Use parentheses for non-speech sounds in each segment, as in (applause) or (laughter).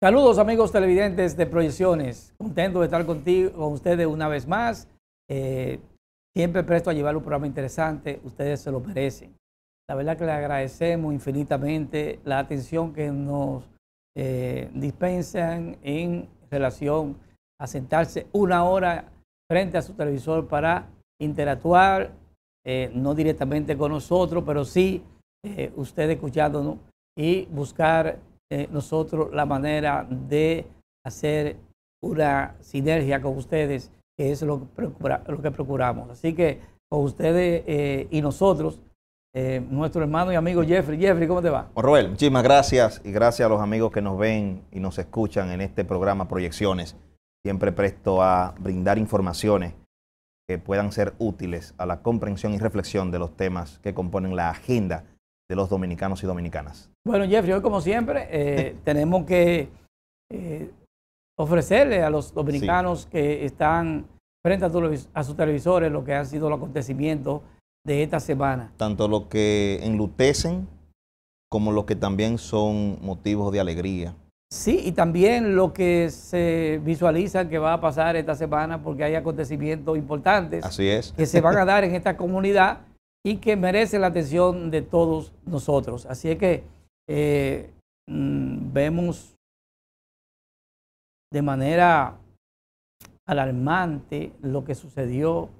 Saludos amigos televidentes de Proyecciones, contento de estar contigo, con ustedes una vez más. Eh, siempre presto a llevar un programa interesante, ustedes se lo merecen. La verdad que le agradecemos infinitamente la atención que nos eh, dispensan en relación a sentarse una hora frente a su televisor para interactuar, eh, no directamente con nosotros, pero sí ustedes escuchándonos y buscar eh, nosotros la manera de hacer una sinergia con ustedes, que es lo que, lo que procuramos. Así que con ustedes eh, y nosotros, eh, nuestro hermano y amigo Jeffrey. Jeffrey, ¿cómo te va? Roel, muchísimas gracias y gracias a los amigos que nos ven y nos escuchan en este programa Proyecciones. Siempre presto a brindar informaciones que puedan ser útiles a la comprensión y reflexión de los temas que componen la agenda de los dominicanos y dominicanas. Bueno, Jeffrey, hoy como siempre eh, tenemos que eh, ofrecerle a los dominicanos que están frente a, sus televisores lo que han sido los acontecimientos de esta semana. Tanto lo que enlutecen como lo que también son motivos de alegría. Sí, y también lo que se visualiza que va a pasar esta semana porque hay acontecimientos importantes Así es. que se van a dar en esta (laughs) comunidad y que merece la atención de todos nosotros. Así es que eh, mm, vemos de manera alarmante lo que sucedió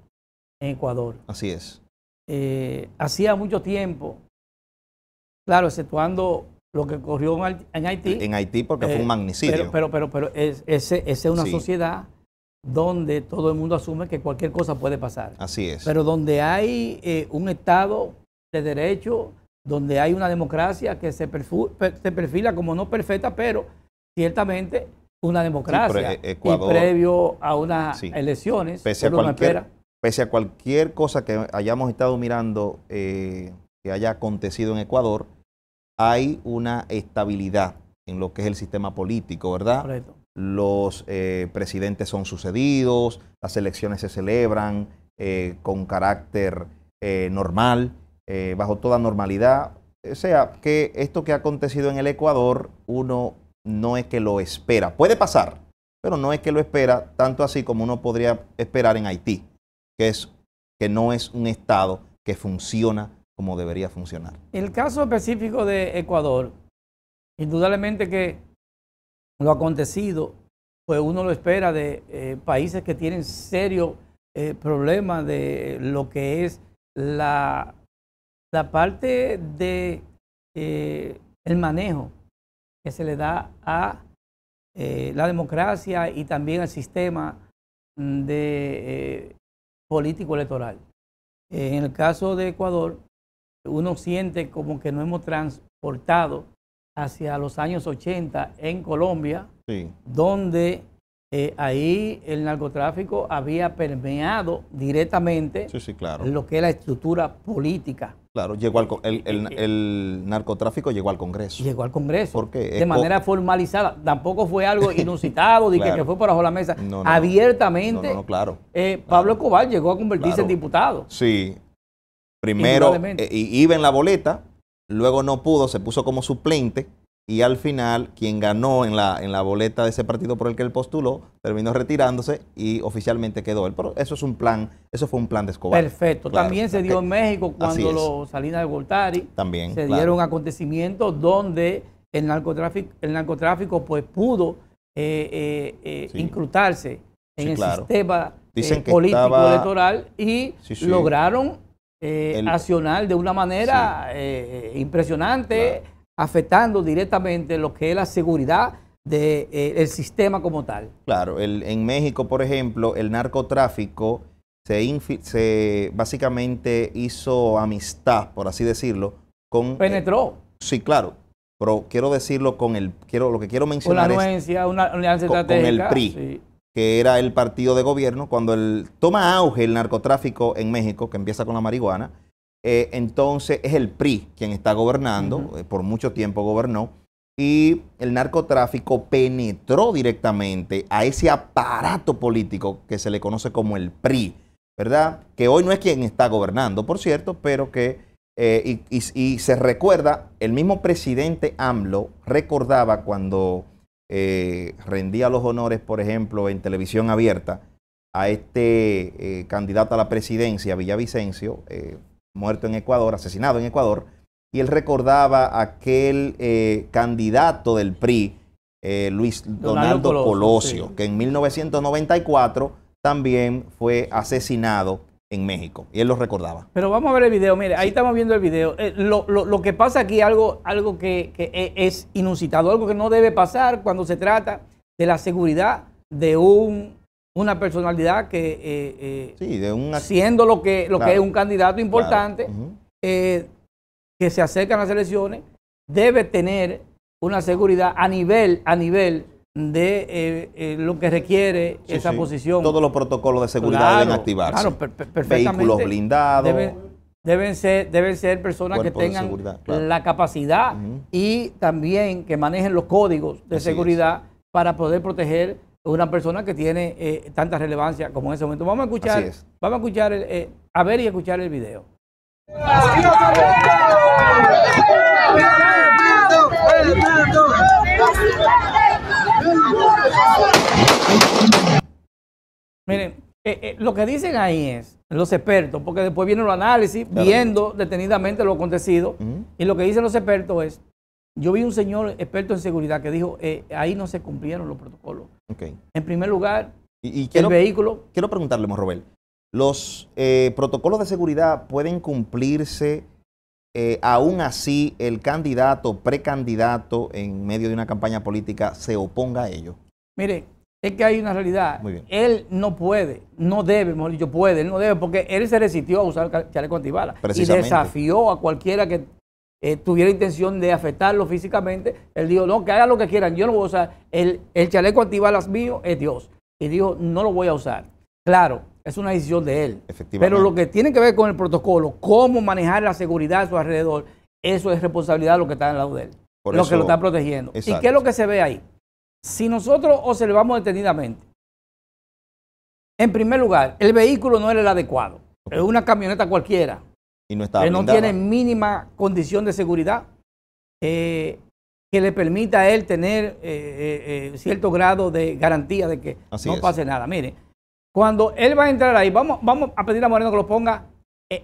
en Ecuador. Así es. Eh, hacía mucho tiempo, claro, exceptuando lo que ocurrió en Haití. En Haití porque fue un eh, magnicidio. Pero, pero, pero, es, ese, esa es una sociedad donde todo el mundo asume que cualquier cosa puede pasar. Así es. Pero donde hay eh, un Estado de derecho, donde hay una democracia que se, perfila como no perfecta, pero ciertamente una democracia. Eh, y previo a unas elecciones, pese a, cualquier, cosa que hayamos estado mirando eh, que haya acontecido en Ecuador, hay una estabilidad en lo que es el sistema político, ¿verdad? Correcto los eh, presidentes son sucedidos, las elecciones se celebran eh, con carácter eh, normal, bajo toda normalidad. O sea, que esto que ha acontecido en el Ecuador, uno no es que lo espera. Puede pasar, pero no es que lo espera, tanto así como uno podría esperar en Haití, que, es, que no es un Estado que funciona como debería funcionar. El caso específico de Ecuador, indudablemente que lo acontecido, pues uno lo espera de eh, países que tienen serios eh, problemas de lo que es la, la parte de eh, el manejo que se le da a la democracia y también al sistema político electoral. En el caso de Ecuador, uno siente como que no hemos transportado hacia los años 80 en Colombia, donde eh, ahí el narcotráfico había permeado directamente sí, claro. lo que es la estructura política. Claro, llegó eh, eh. el, narcotráfico llegó al Congreso. Llegó al Congreso. ¿Por qué? De manera formalizada. Tampoco fue algo (laughs) inusitado, de que, fue por de la mesa. Abiertamente, claro, Pablo Escobar llegó a convertirse en diputado. Sí. Primero, iba en la boleta, luego no pudo, se puso como suplente y al final quien ganó en la, en la boleta de ese partido por el que él postuló terminó retirándose y oficialmente quedó él. Pero eso es un plan, eso fue un plan de Escobar. Perfecto. También se dio en México cuando los Salinas de Goltari. También, se dieron acontecimientos donde el narcotráfico, el narcotráfico pues pudo eh, eh, eh incrutarse en el sistema eh, político electoral y lograron eh, de una manera eh, impresionante, afectando directamente lo que es la seguridad del eh, sistema como tal. Claro, el, en México, por ejemplo, el narcotráfico se, se básicamente hizo amistad, por así decirlo, con... Penetró. sí, claro, pero quiero decirlo con el quiero lo que quiero mencionar anuencia, una con, con, el PRI que era el partido de gobierno, cuando el, toma auge el narcotráfico en México, que empieza con la marihuana, eh, entonces es el PRI quien está gobernando, eh, por mucho tiempo gobernó, y el narcotráfico penetró directamente a ese aparato político que se le conoce como el PRI, ¿verdad? Que hoy no es quien está gobernando, por cierto, pero que... Eh, y se recuerda, el mismo presidente AMLO recordaba cuando eh, rendía los honores, por ejemplo, en televisión abierta a este eh, candidato a la presidencia, Villavicencio, eh, muerto en Ecuador, asesinado en Ecuador, y él recordaba a aquel candidato del PRI, Luis Donaldo, Colosio, que en 1994 también fue asesinado en México. Y él lo recordaba. Pero vamos a ver el video, mire, ahí estamos viendo el video. Eh, lo, que pasa aquí, algo, algo que, e, es inusitado, algo que no debe pasar cuando se trata de la seguridad de un, una personalidad que, eh, eh siendo lo que, lo que es un candidato importante, eh, que se acerca a las elecciones, debe tener una seguridad a nivel, a nivel de eh, eh, lo que requiere esa posición. Todos los protocolos de seguridad deben activarse. Claro, Vehículos blindados. Deben, ser, deben ser personas que tengan la capacidad y también que manejen los códigos de seguridad para poder proteger a una persona que tiene eh, tanta relevancia como en ese momento. Vamos a escuchar, vamos a escuchar, el, a ver y escuchar el video. Miren, eh, eh, lo que dicen ahí es, los expertos, porque después viene el análisis, viendo detenidamente lo acontecido, y lo que dicen los expertos es, yo vi un señor experto en seguridad que dijo, eh, ahí no se cumplieron los protocolos. Okay. En primer lugar, y, quiero, el vehículo... Quiero preguntarle, Morrobel, ¿los protocolos de seguridad pueden cumplirse aún así el candidato, precandidato en medio de una campaña política se oponga a ello? Mire, es que hay una realidad. Él no puede, no debe, mejor dicho, puede, él no debe, porque él se resistió a usar el chaleco antibalas. Y desafió a cualquiera que eh, tuviera intención de afectarlo físicamente. Él dijo, no, que hagan lo que quieran, yo no voy a usar. El, chaleco antibalas mío es Dios. Y dijo, no lo voy a usar. Claro, es una decisión de él. Pero lo que tiene que ver con el protocolo, cómo manejar la seguridad a su alrededor, eso es responsabilidad de lo que está al lado de él. lo que lo está protegiendo. ¿Y qué es lo que se ve ahí? Si nosotros observamos detenidamente, en primer lugar, el vehículo no era el adecuado. Es una camioneta cualquiera. Y no está eh, no tiene mínima condición de seguridad eh, que le permita a él tener eh, cierto grado de garantía de que no pase nada. Mire, cuando él va a entrar ahí, vamos, vamos a pedir a Moreno que lo ponga.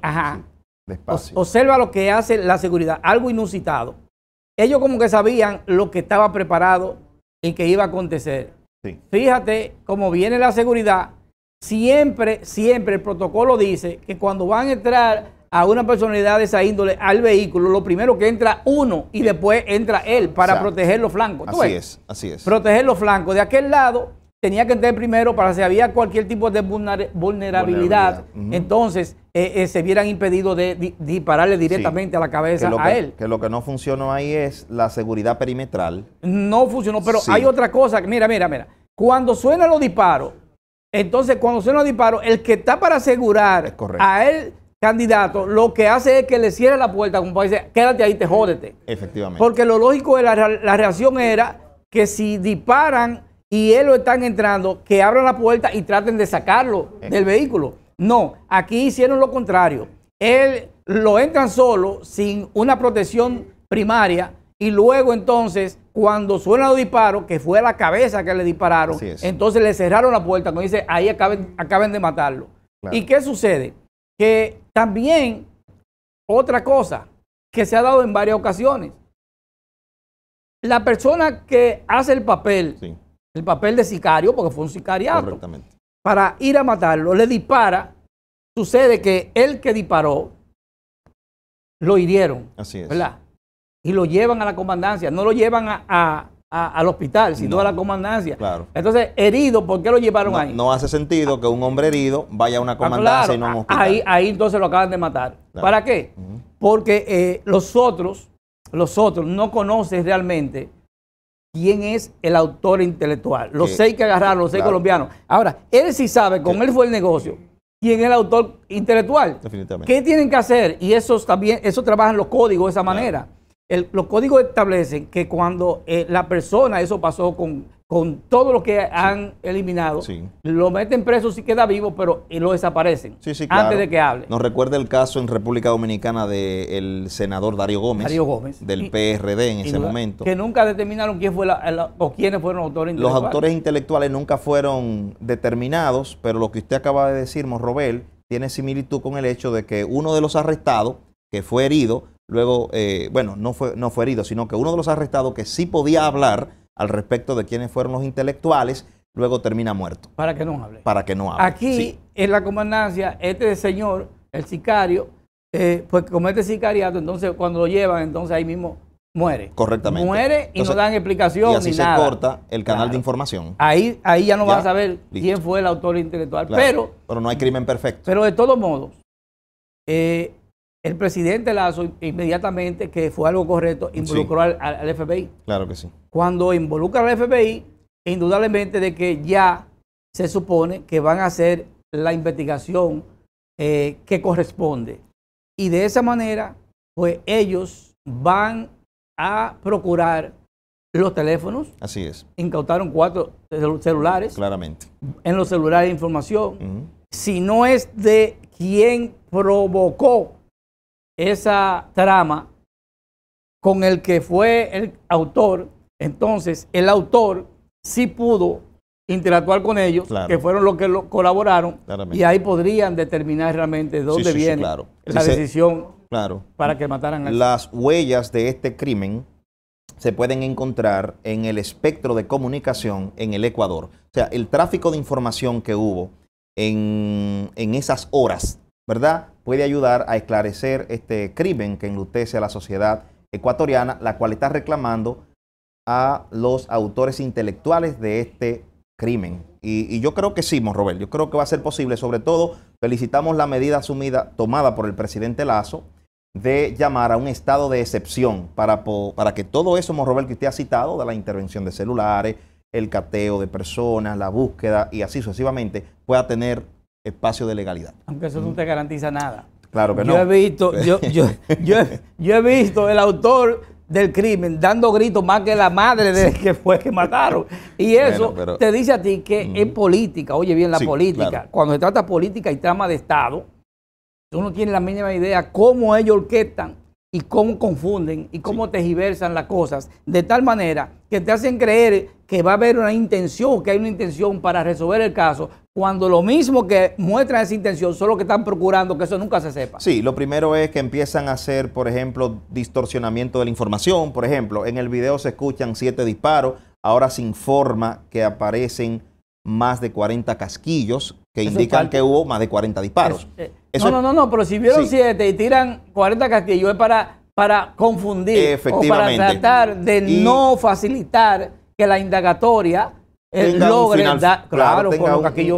ajá. despacio. observa lo que hace la seguridad, algo inusitado. Ellos como que sabían lo que estaba preparado y que iba a acontecer. Fíjate cómo viene la seguridad. Siempre, siempre el protocolo dice que cuando van a entrar a una personalidad de esa índole al vehículo, lo primero que entra uno y después entra él para proteger los flancos. así es, así es. Proteger los flancos. De aquel lado tenía que entrar primero para si había cualquier tipo de vulnerabilidad, entonces eh, eh, se vieran impedido de, dispararle directamente a la cabeza a él. Que lo que no funcionó ahí es la seguridad perimetral. No funcionó, pero hay otra cosa. Mira, mira, mira. Cuando suenan los disparos, entonces cuando suenan los disparos, el que está para asegurar a él candidato lo que hace es que le cierre la puerta, como dice quédate ahí, te jódete. Efectivamente. Porque lo lógico de la, la reacción era que si disparan y él lo están entrando, que abran la puerta y traten de sacarlo eh. del vehículo. No, aquí hicieron lo contrario. Él lo entran solo, sin una protección primaria, y luego entonces, cuando suena los disparo, que fue a la cabeza que le dispararon, entonces le cerraron la puerta, como dice, ahí acaben, de matarlo. ¿Y qué sucede? Que también, otra cosa que se ha dado en varias ocasiones, la persona que hace el papel el papel de sicario, porque fue un sicariato, para ir a matarlo, le dispara. Sucede que el que disparó lo hirieron. Así es. ¿Verdad? Y lo llevan a la comandancia, no lo llevan al hospital, sino a la comandancia. Entonces, herido, ¿por qué lo llevaron ahí? No hace sentido que un hombre herido vaya a una ah, comandancia y no a un hospital. Ahí, ahí entonces lo acaban de matar. ¿Para qué? Porque eh, los otros, los otros no conocen realmente quién es el autor intelectual. Los sé seis que agarraron, los seis colombianos. Ahora, él sí sabe, con él fue el negocio, quién es el autor intelectual. Definitivamente. ¿Qué tienen que hacer? Y eso también, eso trabajan los códigos de esa manera. los códigos establecen que cuando eh, la persona, eso pasó con con todo lo que han eliminado, lo meten preso si queda vivo, pero lo desaparecen antes de que hable. Nos recuerda el caso en República Dominicana del senador Darío Gómez, del PRD en ese momento. Que nunca determinaron quién fue o quiénes fueron los autores intelectuales. Los autores intelectuales nunca fueron determinados, pero lo que usted acaba de decir, Morrobel, tiene similitud con el hecho de que uno de los arrestados, que fue herido, luego, eh, bueno, no fue, no fue herido, sino que uno de los arrestados que sí podía hablar, al respecto de quiénes fueron los intelectuales, luego termina muerto. Para que no hable. Para que no hable. Aquí, en la comandancia, este señor, el sicario, eh, pues comete sicariato, entonces cuando lo llevan, entonces ahí mismo muere. Correctamente. Muere y no dan explicación y así se corta el canal de información. Ahí, ahí ya no vas a saber quién fue el autor intelectual. Pero, pero no hay crimen perfecto. Pero de todos modos, eh, el presidente Lazo inmediatamente, que fue algo correcto, involucró al, FBI. Claro que sí. Cuando involucra al FBI, indudablemente de que ya se supone que van a hacer la investigación eh, que corresponde. Y de esa manera, pues ellos van a procurar los teléfonos. Así es. Incautaron cuatro celulares. Claramente. En los celulares de información. Si no es de quien provocó esa trama con el que fue el autor, entonces el autor sí pudo interactuar con ellos, que fueron los que colaboraron, y ahí podrían determinar realmente dónde viene la decisión para que mataran a Las huellas de este crimen se pueden encontrar en el espectro de comunicación en el Ecuador. O sea, el tráfico de información que hubo en, en esas horas ¿verdad? Puede ayudar a esclarecer este crimen que enlutece a la sociedad ecuatoriana, la cual está reclamando a los autores intelectuales de este crimen. Y, yo creo que sí, Monrobel, yo creo que va a ser posible. Sobre todo, felicitamos la medida asumida, tomada por el presidente Lazo, de llamar a un estado de excepción para, para que todo eso, Monrobel, que usted ha citado, de la intervención de celulares, el cateo de personas, la búsqueda y así sucesivamente, pueda tener espacio de legalidad. Aunque eso no te garantiza nada. Claro que yo He visto, (laughs) yo, yo, yo, he, visto el autor del crimen dando gritos más que la madre de que fue que mataron. Y eso te dice a ti que es política, oye bien la política, cuando se trata política y trama de Estado, tú no tienes la mínima idea cómo ellos orquestan y cómo confunden y cómo sí. tejiversan las cosas, de tal manera que te hacen creer que va a haber una intención, que hay una intención para resolver el caso, cuando lo mismo que muestran esa intención solo que están procurando que eso nunca se sepa. Sí, lo primero es que empiezan a hacer, por ejemplo, distorsionamiento de la información. Por ejemplo, en el video se escuchan siete disparos, ahora se informa que aparecen más de 40 casquillos que indican que hubo más de 40 disparos. Eh, no, no, no, no, pero si vieron 7 y tiran 40 casquillos es para, para confundir o para tratar de no facilitar que la indagatoria eh, logre claro,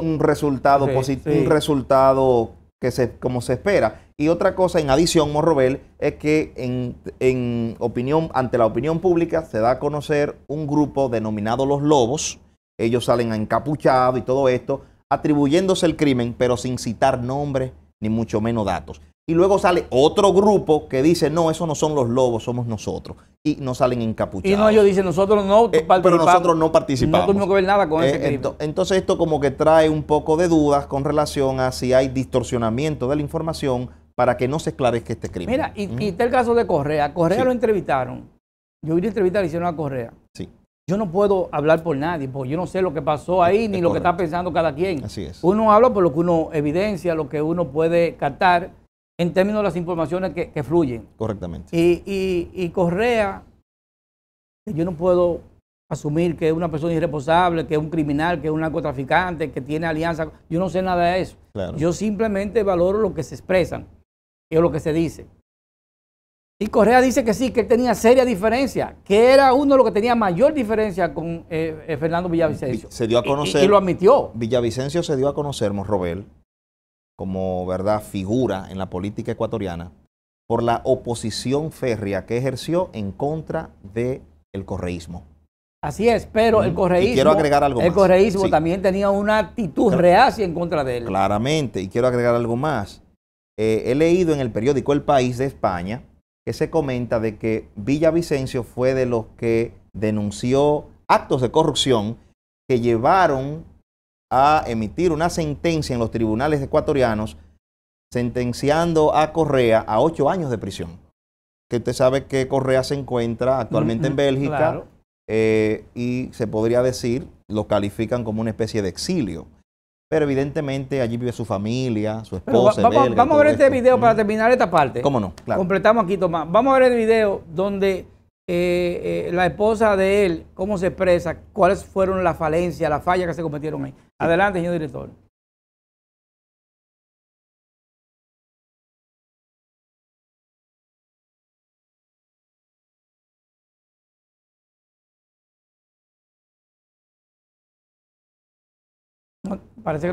un, resultado positivo, un resultado que se, como se espera. Y otra cosa, en adición, Morrobel, es que en, opinión, ante la opinión pública se da a conocer un grupo denominado Los Lobos. Ellos salen encapuchados y todo esto, atribuyéndose el crimen, pero sin citar nombres ni mucho menos datos. Y luego sale otro grupo que dice, no, esos no son los lobos, somos nosotros. Y no salen encapuchados. Y no, ellos dicen, nosotros no eh, participamos. pero nosotros no participamos. No tuvimos que ver nada con eh, ese crimen. entonces esto como que trae un poco de dudas con relación a si hay distorsionamiento de la información para que no se esclarezca este crimen. Mira, y, está el caso de Correa. Correa lo entrevistaron. Yo vi la entrevista entrevistar, hicieron a Correa. Sí. Yo no puedo hablar por nadie, porque yo no sé lo que pasó ahí ni lo que está pensando cada quien. Así es. Uno habla por lo que uno evidencia, lo que uno puede captar en términos de las informaciones que, fluyen. Correctamente. Y, Correa, yo no puedo asumir que es una persona irresponsable, que es un criminal, que es un narcotraficante, que tiene alianza. Yo no sé nada de eso. Yo simplemente valoro lo que se expresan y lo que se dice. Y Correa dice que sí, que él tenía seria diferencia, que era uno de los que tenía mayor diferencia con eh, eh, Fernando Villavicencio. Se dio a conocer. Y, lo admitió. Villavicencio se dio a conocer, Morrobel, como verdad figura en la política ecuatoriana, por la oposición férrea que ejerció en contra del correísmo. Así es, pero el correísmo. quiero agregar algo El correísmo también tenía una actitud reacia en contra de él. Claramente, y quiero agregar algo más. Eh, he leído en el periódico El País de España que se comenta de que Villavicencio fue de los que denunció actos de corrupción que llevaron a emitir una sentencia en los tribunales ecuatorianos sentenciando a Correa a ocho años de prisión. Que usted sabe que Correa se encuentra actualmente en Bélgica eh, y se podría decir, lo califican como una especie de exilio. Pero evidentemente allí vive su familia, su esposa. vamos, a ver este video para terminar esta parte. ¿Cómo no? Claro. Completamos aquí, Tomás. Vamos a ver el video donde eh, eh, la esposa de él, cómo se expresa, cuáles fueron las falencias, las fallas que se cometieron ahí. Adelante, señor director. parece,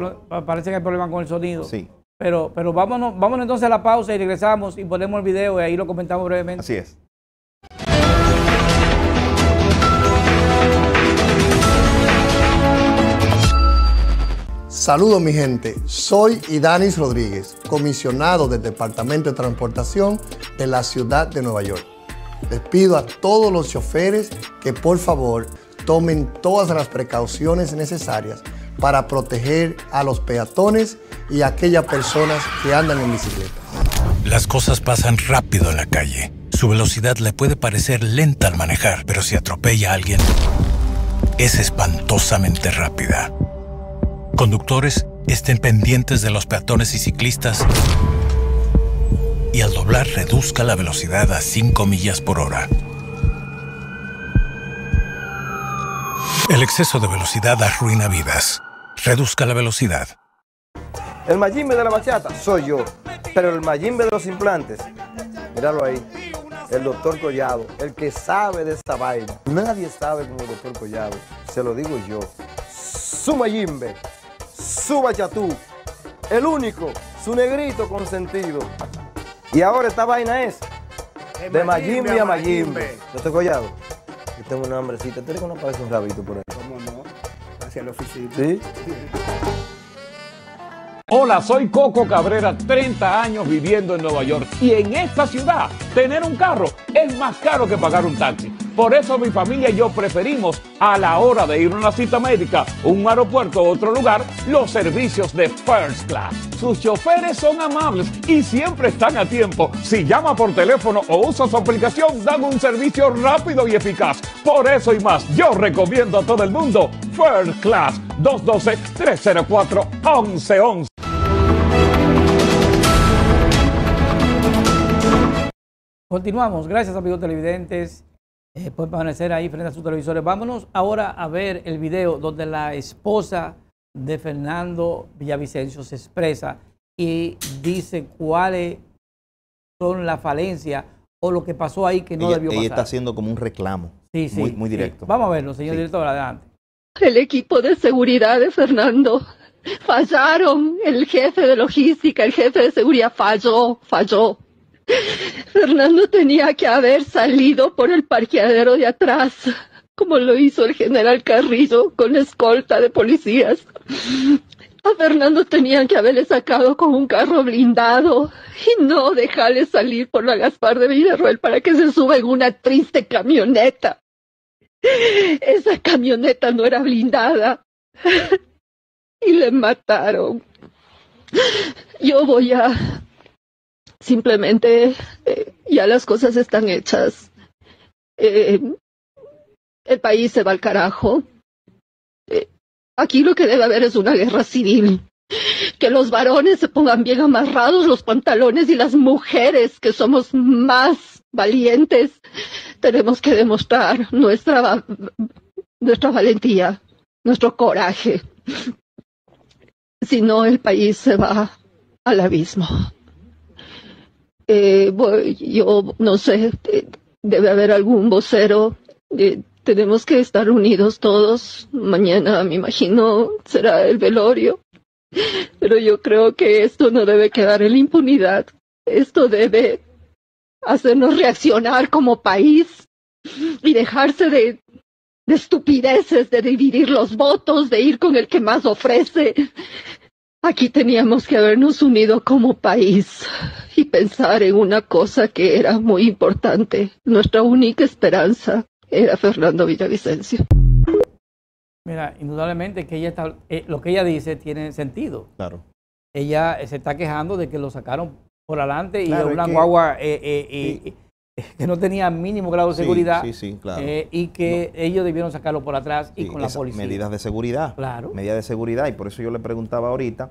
que hay problema con el sonido. Sí. Pero, pero vámonos entonces a la pausa y regresamos y ponemos el video y ahí lo comentamos brevemente. Así es. Saludos mi gente, soy Idanis Rodríguez, comisionado del Departamento de Transportación de la Ciudad de Nueva York. Les pido a todos los choferes que por favor tomen todas las precauciones necesarias para proteger a los peatones y a aquellas personas que andan en bicicleta. Las cosas pasan rápido en la calle. Su velocidad le puede parecer lenta al manejar, pero si atropella a alguien, es espantosamente rápida. Conductores, estén pendientes de los peatones y ciclistas y al doblar reduzca la velocidad a 5 millas por hora. El exceso de velocidad arruina vidas. Reduzca la velocidad. El Mayimbe de la bachata soy yo, pero el Mayimbe de los implantes, míralo ahí, el doctor Collado, el que sabe de esta vaina. Nadie sabe como el doctor Collado, se lo digo yo. Su Mayimbe, su bachatú, el único, su negrito consentido. Y ahora esta vaina es de Mayimbe a Mayimbe. Doctor Collado tengo una hambrecita. ¿Tú eres que no un rabito por ahí? ¿Cómo no? Hacia la oficina. ¿Sí? (laughs) Hola, soy Coco Cabrera, 30 años viviendo en Nueva York. Y en esta ciudad, tener un carro es más caro que pagar un taxi. Por eso mi familia y yo preferimos a la hora de ir a una cita médica, un aeropuerto o otro lugar, los servicios de First Class. Sus choferes son amables y siempre están a tiempo. Si llama por teléfono o usa su aplicación, dan un servicio rápido y eficaz. Por eso y más, yo recomiendo a todo el mundo First Class 212-304-1111. Continuamos. Gracias amigos televidentes. Eh, Pueden permanecer ahí frente a sus televisores. Vámonos ahora a ver el video donde la esposa de Fernando Villavicencio se expresa y dice cuáles son las falencias o lo que pasó ahí que no debió pasar. Ella está haciendo como un reclamo sí, sí, muy, directo. Vamos a verlo, señor director, adelante. El equipo de seguridad de Fernando fallaron. El jefe de logística, el jefe de seguridad falló, falló. (laughs) Fernando tenía que haber salido por el parqueadero de atrás, como lo hizo el general Carrillo con escolta de policías. A Fernando tenían que haberle sacado con un carro blindado y no dejarle salir por la Gaspar de Villarroel para que se suba en una triste camioneta. Esa camioneta no era blindada. (laughs) Y le mataron. Yo voy a simplemente eh, ya las cosas están hechas. Eh, el país se va al carajo. Eh, aquí lo que debe haber es una guerra civil. Que los varones se pongan bien amarrados los pantalones y las mujeres, que somos más valientes, tenemos que demostrar nuestra valentía, nuestro coraje. Si no, el país se va al abismo eh, yo no sé, eh, debe haber algún vocero. Eh, tenemos que estar unidos todos. Mañana, me imagino, será el velorio. Pero yo creo que esto no debe quedar en la impunidad. Esto debe hacernos reaccionar como país y dejarse de estupideces, de dividir los votos, de ir con el que más ofrece, Aquí teníamos que habernos unido como país y pensar en una cosa que era muy importante. Nuestra única esperanza era Fernando Villavicencio. Mira, indudablemente que ella eh, lo que ella dice tiene sentido. Claro. Ella se está quejando de que lo sacaron por adelante y de una guagua eh, eh, y, (laughs) que no tenía mínimo grado de seguridad eh, y que ellos debieron sacarlo por atrás y con la policía. Medidas de seguridad. Claro. Medidas de seguridad. Y por eso yo le preguntaba ahorita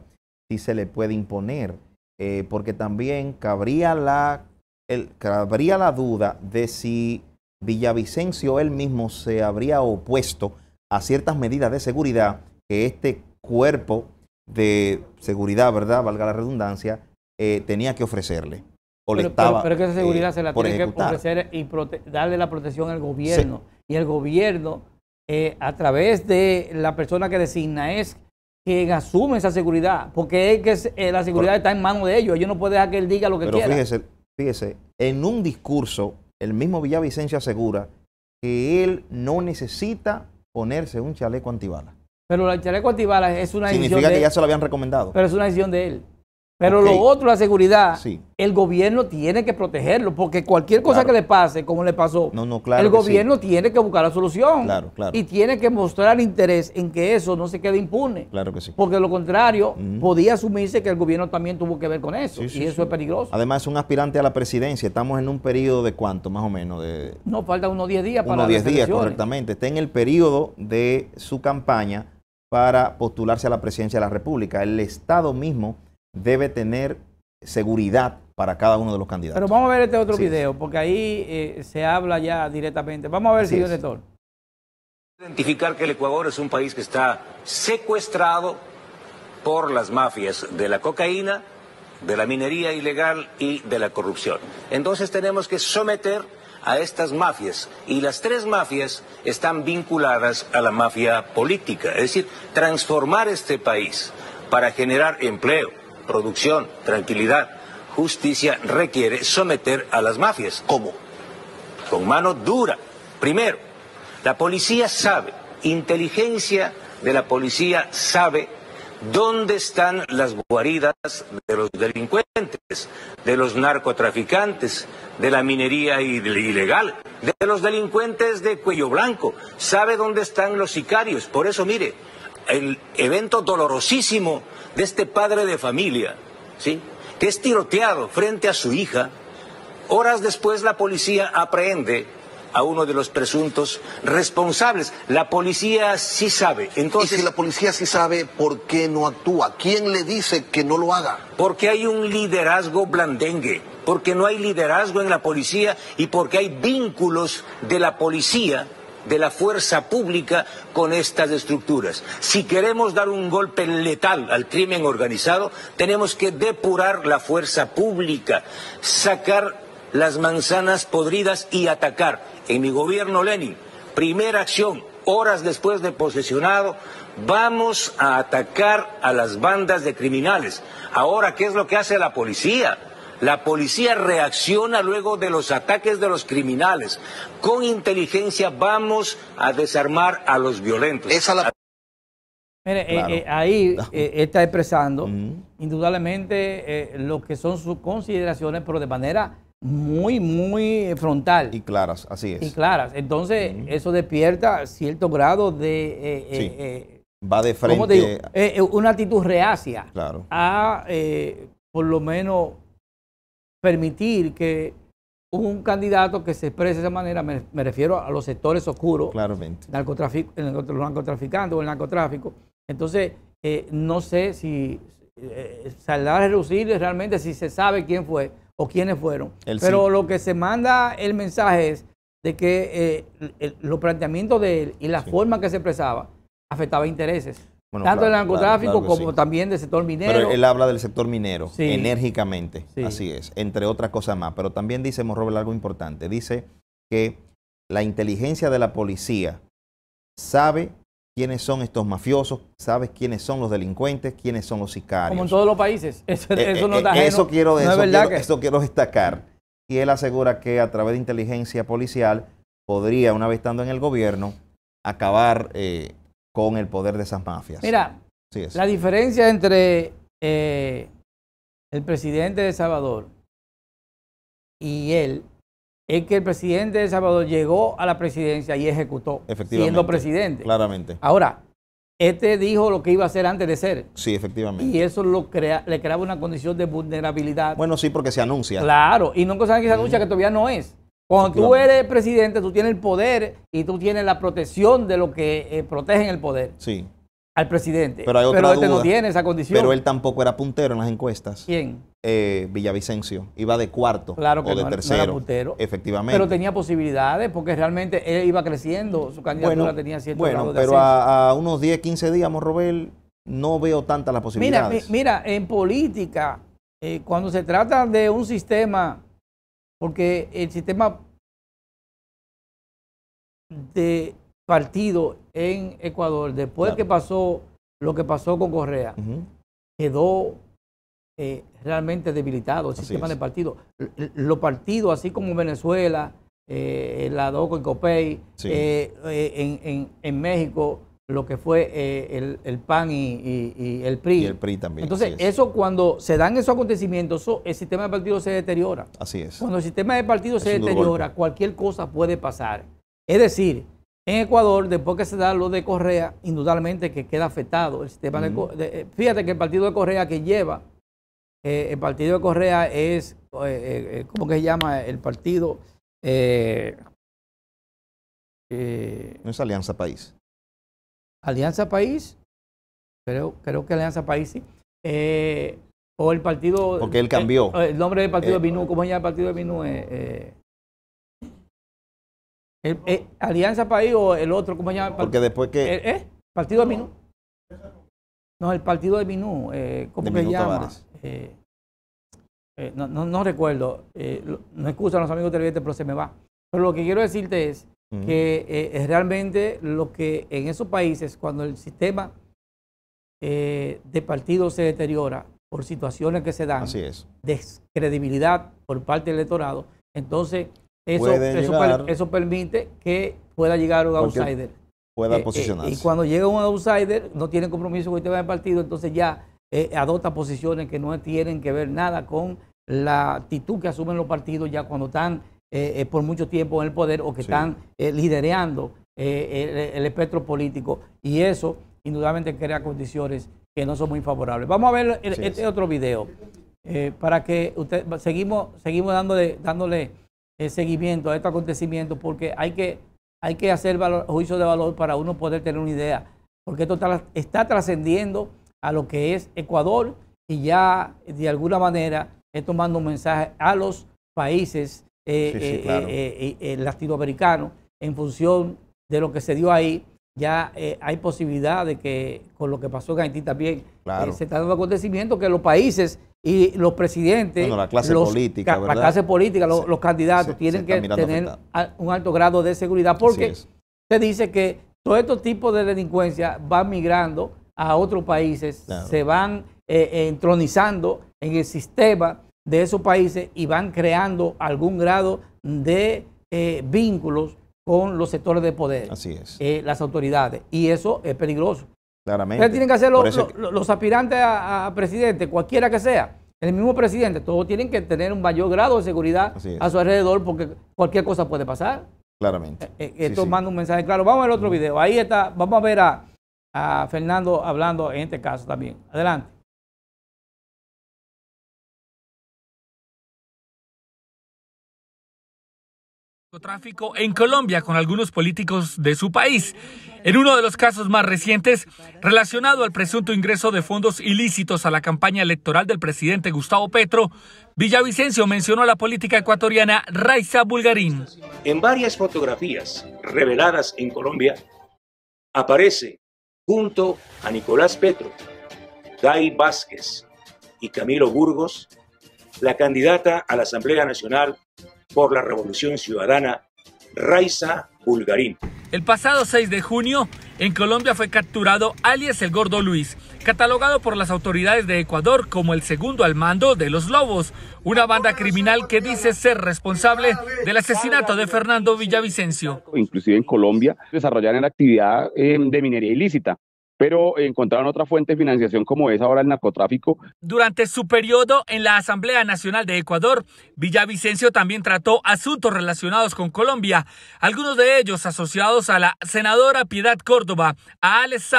si se le puede imponer. Eh, porque también cabría la, el, cabría la duda de si Villavicencio él mismo se habría opuesto a ciertas medidas de seguridad que este cuerpo de seguridad, ¿verdad? Valga la redundancia, eh, tenía que ofrecerle pero, que esa seguridad eh, se la tiene que ofrecer y darle la protección al gobierno. Y el gobierno, eh, a través de la persona que designa, es quien asume esa seguridad. Porque es que eh, la seguridad está en manos de ellos. Ellos no pueden dejar que él diga lo que quiera. Fíjese, fíjese, en un discurso, el mismo Villavicencio asegura que él no necesita ponerse un chaleco antibalas. Pero el chaleco antibalas es una decisión. Significa que ya se lo habían recomendado. Pero es una decisión de él. Pero lo otro, la seguridad, el gobierno tiene que protegerlo, porque cualquier cosa que le pase, como le pasó, no, no, claro el gobierno tiene que buscar la solución. y tiene que mostrar interés en que eso no se quede impune. Claro que sí. Porque de lo contrario, podía asumirse que el gobierno también tuvo que ver con eso. y eso es peligroso. Además, es un aspirante a la presidencia. Estamos en un periodo de cuánto, más o menos. De, no, falta unos 10 días para. Unos 10 días, correctamente. Está en el periodo de su campaña para postularse a la presidencia de la República. El Estado mismo debe tener seguridad para cada uno de los candidatos. Pero vamos a ver este otro video, porque ahí eh, se habla ya directamente. Vamos a ver, si. señor todo Identificar que el Ecuador es un país que está secuestrado por las mafias de la cocaína, de la minería ilegal y de la corrupción. Entonces tenemos que someter a estas mafias y las tres mafias están vinculadas a la mafia política, es decir, transformar este país para generar empleo, producción, tranquilidad, justicia requiere someter a las mafias. ¿Cómo? Con mano dura. Primero, la policía sabe, inteligencia de la policía sabe dónde están las guaridas de los delincuentes, de los narcotraficantes, de la minería ilegal, de los delincuentes de cuello blanco, sabe dónde están los sicarios. Por eso, mire, el evento dolorosísimo de este padre de familia, ¿sí? que es tiroteado frente a su hija, horas después la policía aprehende a uno de los presuntos responsables. La policía sí sabe. Entonces, ¿Y si la policía sí sabe, ¿por qué no actúa? ¿Quién le dice que no lo haga? Porque hay un liderazgo blandengue, porque no hay liderazgo en la policía y porque hay vínculos de la policía de la fuerza pública con estas estructuras. Si queremos dar un golpe letal al crimen organizado, tenemos que depurar la fuerza pública, sacar las manzanas podridas y atacar. En mi gobierno, Lenin, primera acción, horas después de posesionado, vamos a atacar a las bandas de criminales. Ahora, ¿qué es lo que hace la policía? La policía reacciona luego de los ataques de los criminales. Con inteligencia vamos a desarmar a los violentos. Mire, eh, eh, ahí (laughs) eh, está expresando mm. indudablemente lo que son sus consideraciones, pero de manera muy, muy frontal. Y claras, así es. Y claras. Entonces, mm. eso despierta cierto grado de... Va de frente. una actitud reacia a, por lo menos, permitir que un candidato que se exprese de esa manera, me, refiero a los sectores oscuros, Narcotráfico, los narcotraficantes o el narcotráfico. Entonces, eh, no sé si eh, eh, saldrá a reducir realmente si se sabe quién fue o quiénes fueron. Pero lo que se manda el mensaje es de que los planteamientos de él y la forma que se expresaba afectaba intereses. Tanto del narcotráfico como también del sector minero. Pero él habla del sector minero enérgicamente, así es, entre otras cosas más. Pero también dice Morrobel algo importante. Dice que la inteligencia de la policía sabe quiénes son estos mafiosos, sabe quiénes son los delincuentes, quiénes son los sicarios. Como en todos los países. (laughs) Eh, eh, eh, eso, quiero, eso, quiero destacar. Y él asegura que a través de inteligencia policial podría, una vez estando en el gobierno, acabar con el poder de esas mafias. Mira, la diferencia entre eh, el presidente de Salvador y él es que el presidente de Salvador llegó a la presidencia y ejecutó siendo presidente. Claramente. Ahora, este dijo lo que iba a hacer antes de ser. Sí, efectivamente. Y eso lo le creaba una condición de vulnerabilidad. Bueno, sí, porque se anuncia. Claro, y nunca saben que se anuncia que todavía no es. Cuando tú eres presidente, tú tienes el poder y tú tienes la protección de lo que eh, protegen el poder. Sí. Al presidente. Pero, este no tiene esa condición. Pero él tampoco era puntero en las encuestas. ¿Quién? Eh, Villavicencio. Iba de cuarto claro que o de tercero. No Efectivamente. Pero tenía posibilidades porque realmente él iba creciendo. Su candidatura tenía cierto bueno, grado de Pero a, unos 10, 15 días, Morrobel, no veo tantas las posibilidades. Mira, mira en política, eh, cuando se trata de un sistema porque el sistema de partido en Ecuador, después que pasó lo que pasó con Correa, quedó eh, realmente debilitado el sistema de partido. los partidos, así como Venezuela, eh, la DOCO y COPEI, eh, eh, en, México, lo que fue eh, el, PAN y, el PRI. Y el PRI también. Entonces, eso cuando se dan esos acontecimientos, el sistema de partido se deteriora. Así es. Cuando el sistema de partido se deteriora, cualquier cosa puede pasar. Es decir, en Ecuador, después que se da lo de Correa, indudablemente que queda afectado el sistema de, eh, Fíjate que el partido de Correa que lleva, eh, el partido de Correa es, como ¿cómo que se llama? El partido... no es Alianza País. Alianza País, creo, creo que Alianza País sí, eh, o el partido... Porque él cambió. Eh, eh, el, nombre del partido de Minú, ¿cómo se llama el partido de Minú? Alianza País o el otro, ¿cómo se llama? porque después que... ¿Eh? ¿Partido de Minú? No, el partido de Minú, ¿cómo se llama? llama? No, no, no, recuerdo, no excusa a los amigos televidentes, pero se me va. Pero lo que quiero decirte es que eh, es realmente lo que en esos países, cuando el sistema eh, de partido se deteriora por situaciones que se dan, descredibilidad por parte del electorado, entonces eso, eso, permite que pueda llegar un outsider. Pueda eh, posicionarse. y cuando llega un outsider, no tiene compromiso con el tema del partido, entonces ya adopta posiciones que no tienen que ver nada con la actitud que asumen los partidos ya cuando están eh, eh, por mucho tiempo en el poder o que están eh, liderando el, espectro político. Y eso indudablemente crea condiciones que no son muy favorables. Vamos a ver este otro video para que usted seguimos seguimos dándole dándole seguimiento a este acontecimiento porque hay que hay que hacer juicio de valor para uno poder tener una idea porque esto está, trascendiendo a lo que es Ecuador y ya de alguna manera es tomando un mensaje a los países eh, eh, eh, eh latinoamericano, en función de lo que se dio ahí, ya hay posibilidad de que con lo que pasó en Haití también se está dando acontecimiento que los países y los presidentes, la clase política, la clase política, los, candidatos tienen que tener un alto grado de seguridad porque se dice que todo estos tipo de delincuencia van migrando a otros países, se van entronizando en el sistema de esos países y van creando algún grado de eh, vínculos con los sectores de poder. Así es. Eh, las autoridades. Y eso es peligroso. Claramente. tienen que hacer los, aspirantes a, presidente, cualquiera que sea, el mismo presidente, todos tienen que tener un mayor grado de seguridad a su alrededor porque cualquier cosa puede pasar. Claramente. Eh, esto manda un mensaje claro. Vamos al otro mm. video. Ahí está, vamos a ver a Fernando hablando en este caso también. Adelante. Tráfico en Colombia con algunos políticos de su país. En uno de los casos más recientes, relacionado al presunto ingreso de fondos ilícitos a la campaña electoral del presidente Gustavo Petro, Villavicencio mencionó a la política ecuatoriana Raiza Bulgarín. En varias fotografías reveladas en Colombia, aparece junto a Nicolás Petro, Dai Vázquez y Camilo Burgos, la candidata a la Asamblea Nacional por la Revolución Ciudadana, Raiza Bulgarín. El pasado 6 de junio, en Colombia fue capturado alias el Gordo Luis, catalogado por las autoridades de Ecuador como el segundo al mando de los Lobos, una banda criminal que dice ser responsable del asesinato de Fernando Villavicencio. Inclusive en Colombia desarrollan la actividad eh, de minería ilícita pero encontraron otra fuente de financiación como es ahora el narcotráfico. Durante su periodo en la Asamblea Nacional de Ecuador, Villavicencio también trató asuntos relacionados con Colombia, algunos de ellos asociados a la senadora Piedad Córdoba, a Alex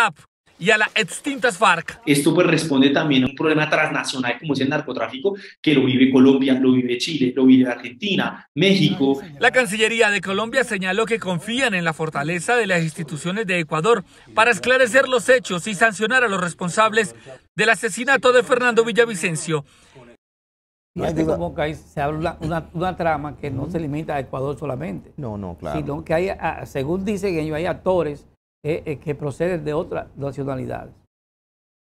y a las extintas FARC. Esto pues responde también a un problema transnacional como es el narcotráfico, que lo vive Colombia, lo vive Chile, lo vive Argentina, México. La Cancillería de Colombia señaló que confían en la fortaleza de las instituciones de Ecuador para esclarecer los hechos y sancionar a los responsables del asesinato de Fernando Villavicencio. se habla una, una trama que no se limita a Ecuador solamente. No, no, claro. que hay, según dicen ellos, hay actores eh, eh, que proceden de otras nacionalidades.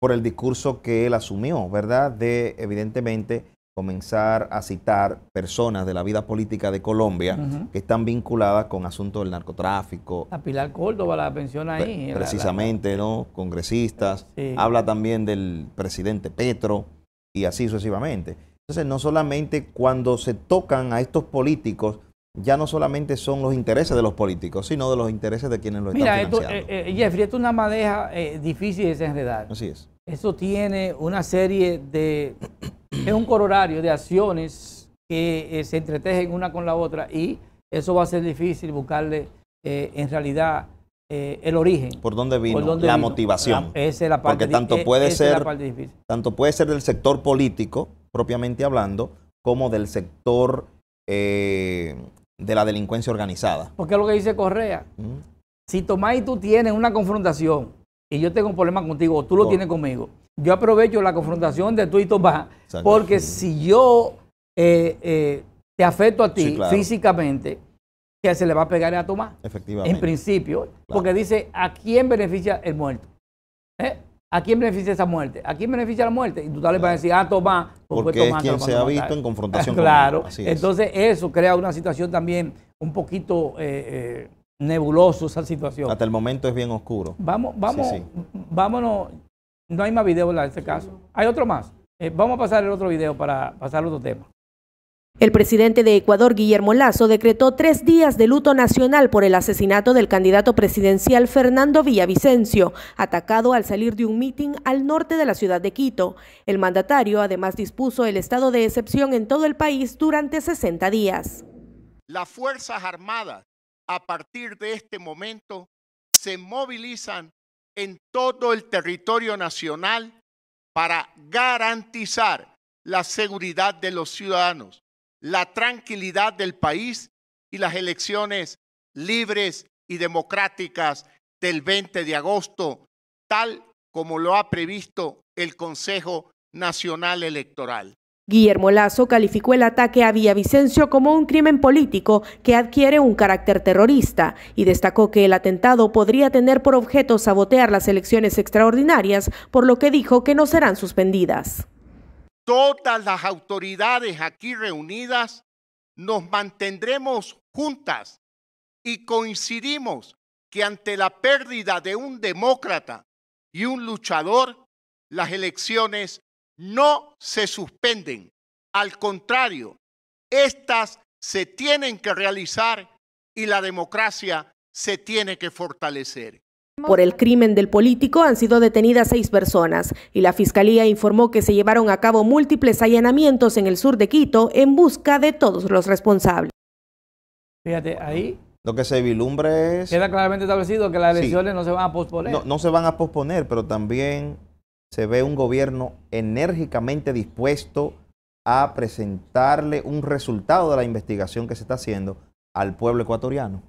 Por el discurso que él asumió, ¿verdad? De, evidentemente, comenzar a citar personas de la vida política de Colombia que están vinculadas con asuntos del narcotráfico. A Pilar Córdoba la menciona ahí. Eh, precisamente, ¿no? Congresistas. Habla también del presidente Petro y así sucesivamente. Entonces, no solamente cuando se tocan a estos políticos, ya no solamente son los intereses de los políticos, sino de los intereses de quienes lo están financiando. Mira, eh, eh, Jeffrey, esto es una madeja eh, difícil de desenredar. Así es. Eso tiene una serie de... es un corolario de acciones que se entretejen una con la otra y eso va a ser difícil buscarle en realidad el origen. ¿Por dónde vino? la motivación. Ah, esa es la parte Porque tanto puede, ser, tanto puede ser del sector político, propiamente hablando, como del sector de la delincuencia organizada. Porque es lo que dice Correa. Mm. Si Tomás y tú tienes una confrontación y yo tengo un problema contigo, o tú lo tienes conmigo, yo aprovecho la confrontación de tú y Tomás, porque si yo eh, eh, te afecto a ti físicamente, que se le va a pegar a Tomás. Efectivamente. En principio, porque dice, ¿a quién beneficia el muerto? ¿Eh? ¿A quién beneficia esa muerte? ¿A quién beneficia la muerte? Y tú tal vez vas a decir, ah, Tomás, porque es quien se ha visto en confrontación (laughs) claro. Claro, entonces eso crea una situación también un poquito eh, eh, nebuloso esa situación. Hasta el momento es bien oscuro. Vamos, vamos, vámonos. No hay más videos en este caso. Hay otro más. Eh, vamos a pasar el otro video para pasar a otro tema. El presidente de Ecuador, Guillermo Lazo, decretó tres días de luto nacional por el asesinato del candidato presidencial Fernando Villavicencio, atacado al salir de un mitin al norte de la ciudad de Quito. El mandatario además dispuso el estado de excepción en todo el país durante 60 días. Las Fuerzas Armadas, a partir de este momento, se movilizan en todo el territorio nacional para garantizar la seguridad de los ciudadanos la tranquilidad del país y las elecciones libres y democráticas del 20 de agosto, tal como lo ha previsto el Consejo Nacional Electoral. Guillermo Lazo calificó el ataque a Villavicencio como un crimen político que adquiere un carácter terrorista y destacó que el atentado podría tener por objeto sabotear las elecciones extraordinarias, por lo que dijo que no serán suspendidas todas las autoridades aquí reunidas nos mantendremos juntas y coincidimos que ante la pérdida de un demócrata y un luchador, las elecciones no se suspenden. Al contrario, estas se tienen que realizar y la democracia se tiene que fortalecer. Por el crimen del político han sido detenidas seis personas y la fiscalía informó que se llevaron a cabo múltiples allanamientos en el sur de Quito en busca de todos los responsables. Fíjate, ahí lo que se vilumbre es... Queda claramente establecido que las elecciones no se van a posponer. no, se van a posponer, pero también se ve un gobierno enérgicamente dispuesto a presentarle un resultado de la investigación que se está haciendo al pueblo ecuatoriano.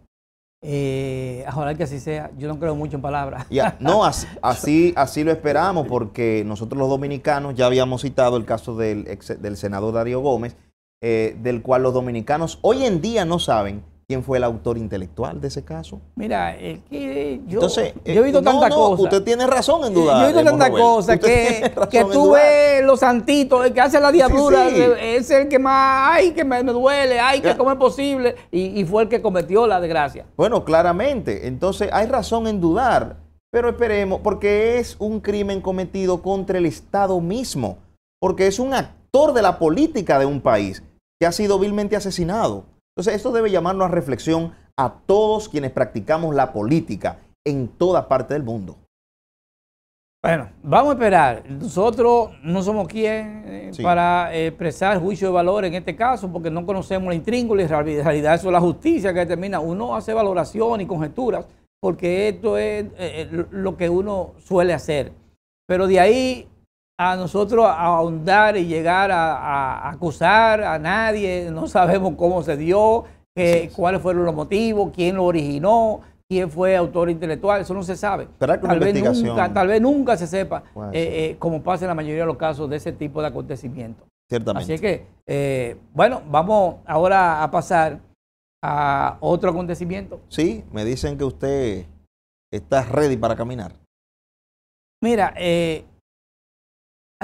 Eh, a que así sea. Yo no creo mucho en palabras. Ya, (laughs) No, así, así, lo esperamos porque nosotros los dominicanos ya habíamos citado el caso del, del senador Darío Gómez, eh, del cual los dominicanos hoy en día no saben quién fue el autor intelectual de ese caso. Mira, yo, Entonces, yo he oído eh, tantas cosas. Usted tiene razón en dudar. Yo he oído tantas cosas que, que tú ves los santitos, el que hace la diadura, es el que más, ay, que me, duele, ay, que cómo es posible, y fue el que cometió la desgracia. Bueno, claramente. Entonces, hay razón en dudar, pero esperemos, porque es un crimen cometido contra el Estado mismo, porque es un actor de la política de un país que ha sido vilmente asesinado entonces, esto debe llamarnos a reflexión a todos quienes practicamos la política en toda parte del mundo. Bueno, vamos a esperar. Nosotros no somos quien eh, para expresar juicio de valor en este caso, porque no conocemos la y en realidad eso es la justicia que determina. Uno hace valoración y conjeturas, porque esto es eh, eh, lo que uno suele hacer. Pero de ahí a nosotros ahondar y llegar a, acusar a nadie, no sabemos cómo se dio, cuáles fueron los motivos, quién lo originó, quién fue autor intelectual, eso no se sabe. Tal vez, nunca, tal vez nunca se sepa, eh, eh, como pasa en la mayoría de los casos de ese tipo de acontecimientos. Ciertamente. Así que, eh, bueno, vamos ahora a pasar a otro acontecimiento. Sí, me dicen que usted está ready para caminar. Mira, eh,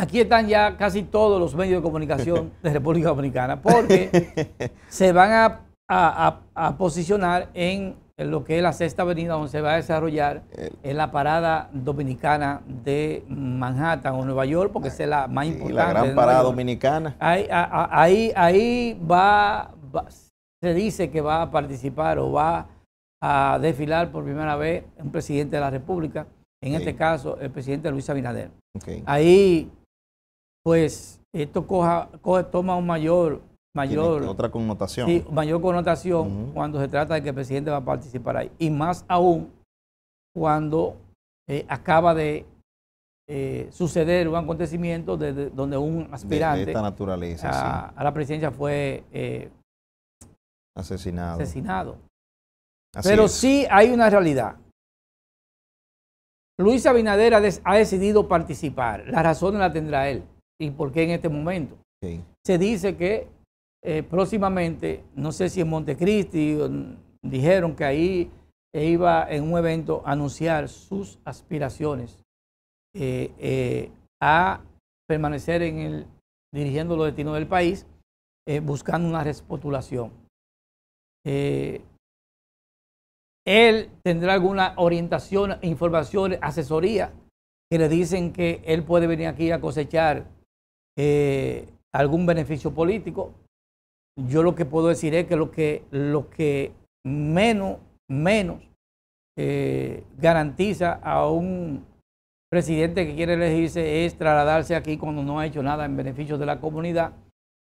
Aquí están ya casi todos los medios de comunicación (laughs) de República Dominicana, porque (laughs) se van a, posicionar en lo que es la sexta avenida, donde se va a desarrollar en la parada dominicana de Manhattan o Nueva York, porque es la más importante. la gran parada dominicana. Ahí, ahí, va, se dice que va a participar o va a desfilar por primera vez un presidente de la República, en este caso el presidente Luis Abinader. Ahí pues esto toma un mayor... mayor otra connotación. mayor connotación cuando se trata de que el presidente va a participar ahí. Y más aún cuando eh, acaba de eh, suceder un acontecimiento donde un aspirante de, naturaleza, a, la presidencia fue eh, asesinado. asesinado. Pero sí hay una realidad. Luis Abinader ha, ha decidido participar. La razón la tendrá él y por qué en este momento. Se dice que eh, próximamente, no sé si en Montecristi, dijeron que ahí iba en un evento a anunciar sus aspiraciones eh, eh, a permanecer en el, dirigiendo los destinos del país, buscando una respotulación. él tendrá alguna orientación, información, asesoría que le dicen que él puede venir aquí a cosechar eh, algún beneficio político. Yo lo que puedo decir es que lo que, lo que menos, menos eh, garantiza a un presidente que quiere elegirse es trasladarse aquí cuando no ha hecho nada en beneficio de la comunidad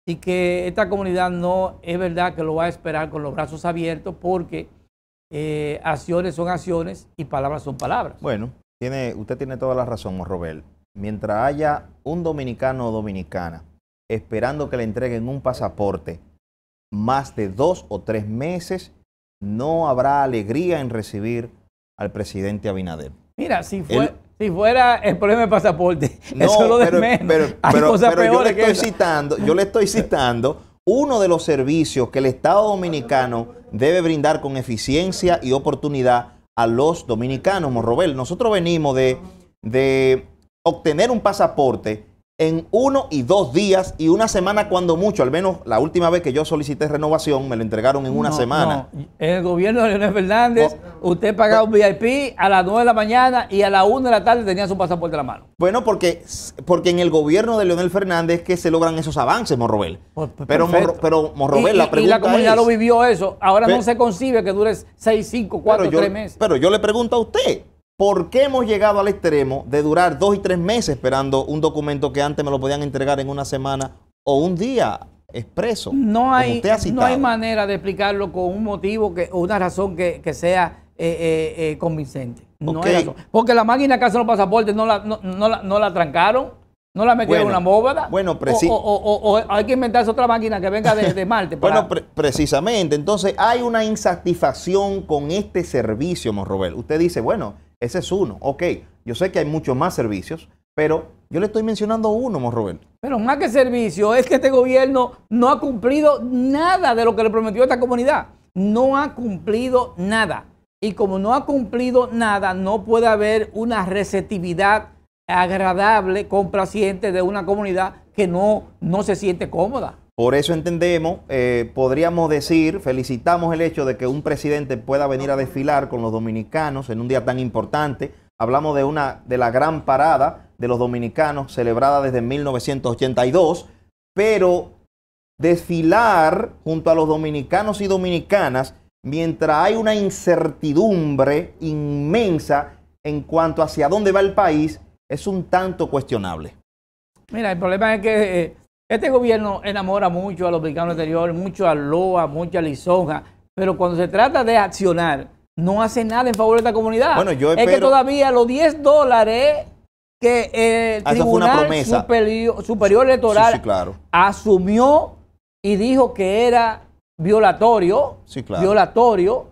y que esta comunidad no es verdad que lo va a esperar con los brazos abiertos porque eh, acciones son acciones y palabras son palabras. Bueno, tiene, usted tiene toda la razón, Robert mientras haya un dominicano o dominicana esperando que le entreguen un pasaporte más de dos o tres meses, no habrá alegría en recibir al presidente Abinader. Mira, si, si fuera el problema del pasaporte, no, eso lo de pero, Pero, yo le estoy citando, yo le estoy citando uno de los servicios que el Estado Dominicano debe brindar con eficiencia y oportunidad a los dominicanos, Morrobel. Nosotros venimos de obtener un pasaporte en uno y dos días y una semana cuando mucho, al menos la última vez que yo solicité renovación me lo entregaron en una semana. En el gobierno de Leonel Fernández, oh. usted pagaba un VIP a las 9 de la mañana y a las una de la tarde tenía su pasaporte a la mano. Bueno, porque, porque en el gobierno de Leonel Fernández que se logran esos avances, Morrobel. Pues, pues, pero, Morrobel, la pregunta Y la comunidad lo vivió eso. Ahora no se concibe que dure 6, 5, 4, 3 meses. Pero yo le pregunto a usted, ¿Por qué hemos llegado al extremo de durar dos y tres meses esperando un documento que antes me lo podían entregar en una semana o un día expreso? No hay, no hay manera de explicarlo con un motivo que, o una razón que, sea eh, eh, eh, convincente. Porque la máquina que hace los pasaportes no la, no, la, trancaron. No la metieron en la una bóveda. Bueno, o, o, hay que inventarse otra máquina que venga de, Marte. (laughs) bueno, precisamente. Entonces, hay una insatisfacción con este servicio, Morrobel. Usted dice, bueno, ese es uno. Ok, yo sé que hay muchos más servicios, pero yo le estoy mencionando uno, Rubén. Pero más que servicio, es que este gobierno no ha cumplido nada de lo que le prometió a esta comunidad. No ha cumplido nada. Y como no ha cumplido nada, no puede haber una receptividad agradable, complaciente de una comunidad que no, no se siente cómoda. Por eso entendemos, eh, podríamos decir, felicitamos el hecho de que un presidente pueda venir a desfilar con los dominicanos en un día tan importante. Hablamos de una de la gran parada de los dominicanos celebrada desde 1982, pero desfilar junto a los dominicanos y dominicanas mientras hay una incertidumbre inmensa en cuanto hacia dónde va el país es un tanto cuestionable. Mira, el problema es que eh, este gobierno enamora mucho a los mexicanos interior, mucho a Loa, mucha a Lisonja, pero cuando se trata de accionar, no hace nada en favor de esta comunidad. Bueno, yo Es que todavía los 10 dólares que el Tribunal Superior, Electoral asumió y dijo que era violatorio, violatorio,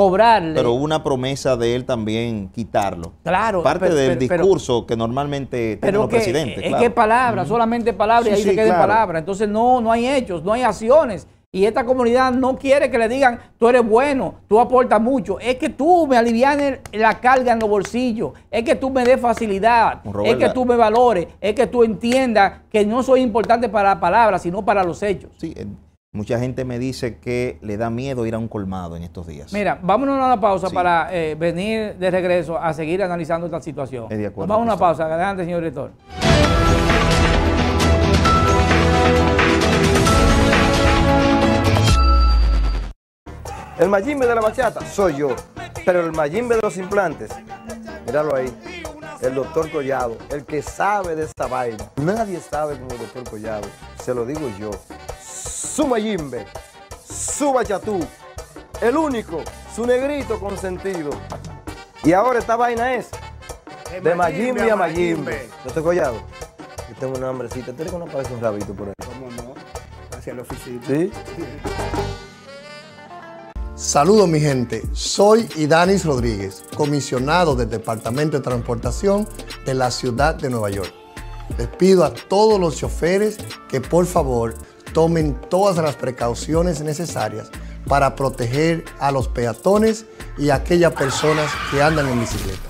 cobrarle. Pero hubo una promesa de él también quitarlo. Claro. Parte del discurso que normalmente tienen los que, presidentes. Es que palabras, solamente palabras y ahí se quedan palabras. Entonces no, no hay hechos, no hay acciones. Y esta comunidad no quiere que le digan, tú eres bueno, tú aportas mucho. Es que tú me alivianes la carga en los bolsillos. Es que tú me des facilidad. es que tú me valores. Es que tú entiendas que no soy importante para la palabra, sino para los hechos. Sí, Mucha gente me dice que le da miedo ir a un colmado en estos días. Mira, vámonos a una pausa para eh, venir de regreso a seguir analizando esta situación. de acuerdo, vamos a una pausa. Adelante, señor director. El Mayimbe de la bachata soy yo, pero el Mayimbe de los implantes Míralo ahí. El doctor Collado, el que sabe de esta vaina. Nadie sabe como el doctor Collado. Se lo digo yo. su Jimbe, su bachatú, el único, su negrito consentido. Y ahora esta vaina es de Mayimbe a Mayimbe. Doctor Collado, yo tengo una hambrecita. ¿Tú que no parece un rabito por ahí? ¿Cómo no? Hacia el oficina. ¿Sí? sí (laughs) Saludos mi gente, soy Idanis Rodríguez, comisionado del Departamento de Transportación de la Ciudad de Nueva York. Les pido a todos los choferes que por favor tomen todas las precauciones necesarias para proteger a los peatones y a aquellas personas que andan en bicicleta.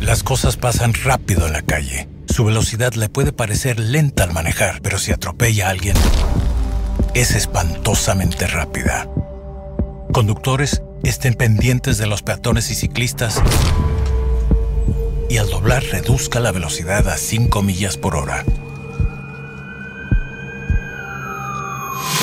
Las cosas pasan rápido en la calle. Su velocidad le puede parecer lenta al manejar, pero si atropella a alguien, es espantosamente rápida. Conductores estén pendientes de los peatones y ciclistas y al doblar reduzca la velocidad a 5 millas por hora.